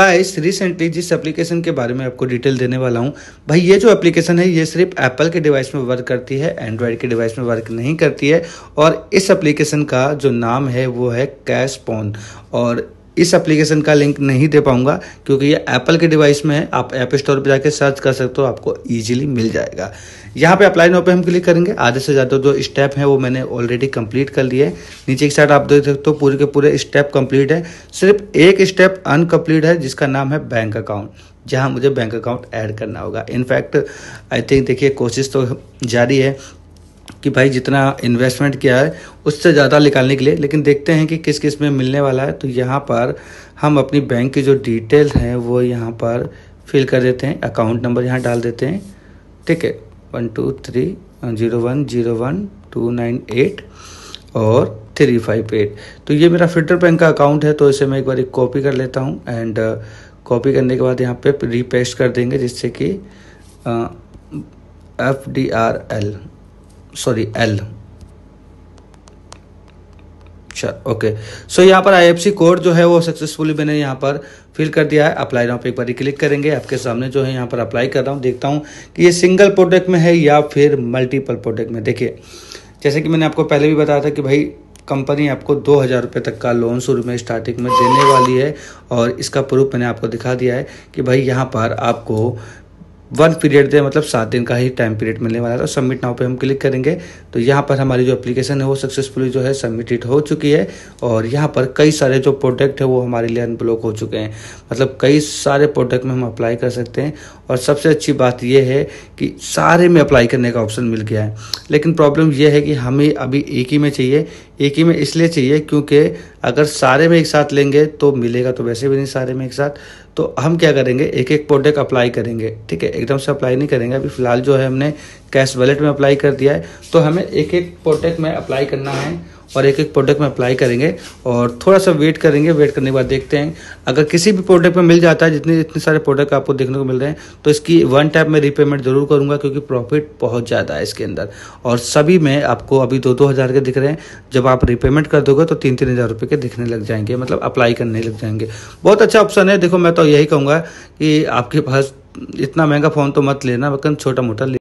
guys recently जिस application के बारे में आपको डिटेल देने वाला हूँ भाई ये जो एप्लीकेशन है ये सिर्फ एप्पल के डिवाइस में वर्क करती है एंड्रॉयड के डिवाइस में वर्क नहीं करती है और इस एप्लीकेशन का जो नाम है वो है कैश पॉन और इस एप्लीकेशन का लिंक नहीं दे पाऊंगा क्योंकि ये एप्पल के डिवाइस में है आप ऐप स्टोर पर जाकर सर्च कर सकते हो आपको ईजिली मिल जाएगा यहाँ पे अप्लाई नो पे हम क्लिक करेंगे आधे से ज़्यादा जो स्टेप हैं वो मैंने ऑलरेडी कंप्लीट कर लिए नीचे की साइड आप देख सकते हो पूरे के पूरे स्टेप कंप्लीट है सिर्फ एक स्टेप अनकम्प्लीट है जिसका नाम है बैंक अकाउंट जहाँ मुझे बैंक अकाउंट ऐड करना होगा इनफैक्ट आई थिंक देखिए कोशिश तो जारी है कि भाई जितना इन्वेस्टमेंट किया है उससे ज़्यादा निकालने के लिए लेकिन देखते हैं कि किस किस में मिलने वाला है तो यहाँ पर हम अपनी बैंक की जो डिटेल हैं वो यहाँ पर फिल कर देते हैं अकाउंट नंबर यहाँ डाल देते हैं ठीक है one two three zero one zero one two nine eight और थ्री फाइव एट तो ये मेरा फेडरल बैंक का अकाउंट है तो इसे मैं एक बार एक कॉपी कर लेता हूँ एंड कॉपी uh, करने के बाद यहाँ पे रीपेस्ट कर देंगे जिससे कि F D R L sorry L अच्छा ओके सो यहाँ पर आईएफसी कोड जो है वो सक्सेसफुली मैंने यहाँ पर फिल कर दिया है अप्लाई नाउ पे एक बार क्लिक करेंगे आपके सामने जो है यहाँ पर अप्लाई कर रहा हूँ देखता हूँ कि ये सिंगल प्रोडक्ट में है या फिर मल्टीपल प्रोडक्ट में देखिए जैसे कि मैंने आपको पहले भी बताया था कि भाई कंपनी आपको दो हज़ार रुपये तक का लोन शुरू में स्टार्टिंग में देने वाली है और इसका प्रूफ मैंने आपको दिखा दिया है कि भाई यहाँ पर आपको वन पीरियड दे मतलब सात दिन का ही टाइम पीरियड मिलने वाला है तो सबमिट नाव पे हम क्लिक करेंगे तो यहाँ पर हमारी जो एप्लीकेशन है वो सक्सेसफुली जो है सबमिटेड हो चुकी है और यहाँ पर कई सारे जो प्रोडक्ट है वो हमारे लिए अनब्लॉक हो चुके हैं मतलब कई सारे प्रोडक्ट में हम अप्लाई कर सकते हैं और सबसे अच्छी बात यह है कि सारे में अप्लाई करने का ऑप्शन मिल गया है लेकिन प्रॉब्लम यह है कि हमें अभी एक ही में चाहिए एक ही में इसलिए चाहिए क्योंकि अगर सारे में एक साथ लेंगे तो मिलेगा तो वैसे भी नहीं सारे में एक साथ तो हम क्या करेंगे एक एक प्रोडक्ट अप्लाई करेंगे ठीक है एकदम से अप्लाई नहीं करेंगे अभी फ़िलहाल जो है हमने कैश वैलेट में अप्लाई कर दिया है तो हमें एक एक प्रोडक्ट में अप्लाई करना है और एक एक प्रोडक्ट में अप्लाई करेंगे और थोड़ा सा वेट करेंगे वेट करने के बाद देखते हैं अगर किसी भी प्रोडक्ट में मिल जाता है जितने इतने सारे प्रोडक्ट आपको देखने को मिल रहे हैं तो इसकी वन टाइप में रिपेमेंट ज़रूर करूंगा क्योंकि प्रॉफिट बहुत ज़्यादा है इसके अंदर और सभी में आपको अभी दो दो हज़ार के दिख रहे हैं जब आप रिपेमेंट कर दोगे तो तीन तीन हज़ार रुपये के दिखने लग जाएंगे मतलब अप्लाई करने लग जाएंगे बहुत अच्छा ऑप्शन है देखो मैं तो यही कहूँगा कि आपके पास इतना महंगा फ़ोन तो मत लेना मतलब छोटा मोटा